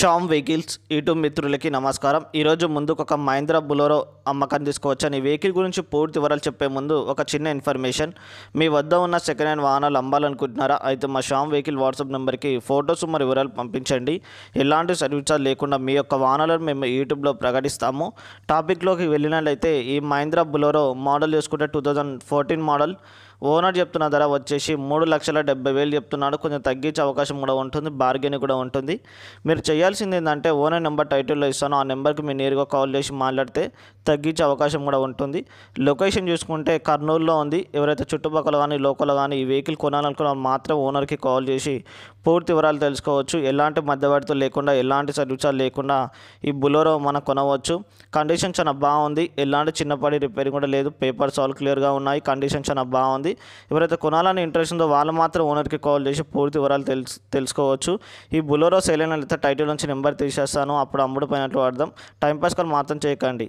Sam vehicles YouTube మిత్రులకి నమస్కారం ఈరోజు ముందుకు ఒక మహీంద్రా బులోరో అమ్మకం తీసుకోవచ్చని వెహికల్ గురించి పూర్తి వివరాలు చెప్పే ముందు ఒక చిన్న ఇన్ఫర్మేషన్ మీ వద్ద ఉన్న సెకండ్ హ్యాండ్ వాహనాలు అమ్మాలనుకుంటున్నారా అయితే మా షామ్ వెహికల్ వాట్సాప్ నెంబర్కి ఫొటోస్ మరి వివరాలు పంపించండి ఎలాంటి సర్వీసాలు లేకుండా మీ యొక్క వాహనాలను మేము యూట్యూబ్లో ప్రకటిస్తాము టాపిక్లోకి వెళ్ళినట్లయితే ఈ మహీంద్రా బులోరో మోడల్ చూసుకుంటే two thousand fourteen model owner చెప్తున్న ధర వచ్చేసి మూడు లక్షల డెబ్బై వేలు చెప్తున్నాడు కొంచెం తగ్గించే అవకాశం కూడా ఉంటుంది బార్గెన్ కూడా ఉంటుంది మీరు చేయాల్సింది ఏంటంటే ఓనర్ నెంబర్ టైటిల్లో ఇస్తాను ఆ నెంబర్కి మీరు నేరుగా కాల్ చేసి మాట్లాడితే తగ్గించే అవకాశం కూడా ఉంటుంది లొకేషన్ చూసుకుంటే కర్నూలులో ఉంది ఎవరైతే చుట్టుపక్కల కానీ లోకల్ కానీ ఈ వెహికల్ కొనాలనుకున్న మాత్రం ఓనర్కి కాల్ చేసి పూర్తి వివరాలు తెలుసుకోవచ్చు ఎలాంటి మధ్యవర్తులు లేకుండా ఎలాంటి సర్వీసాలు లేకుండా ఈ బులోరో మనం కొనవచ్చు కండిషన్ చాలా బాగుంది ఎలాంటి చిన్నపాటి రిపేర్ కూడా లేదు పేపర్స్ ఆల్ క్లియర్గా ఉన్నాయి కండిషన్ చాలా బాగుంది ఉంటుంది ఎవరైతే కొనాలని ఇంట్రెస్ట్ ఉందో వాళ్ళు మాత్రం ఓనర్కి కాల్ చేసి పూర్తి వివరాలు తెలుసు తెలుసుకోవచ్చు ఈ బులోరో సెలైన్ అయితే టైటిల్ నుంచి నెంబర్ తీసేస్తాను అప్పుడు అమ్ముడు పోయినట్లు అర్థం టైంపాస్ కాల్ మాత్రం చేయకండి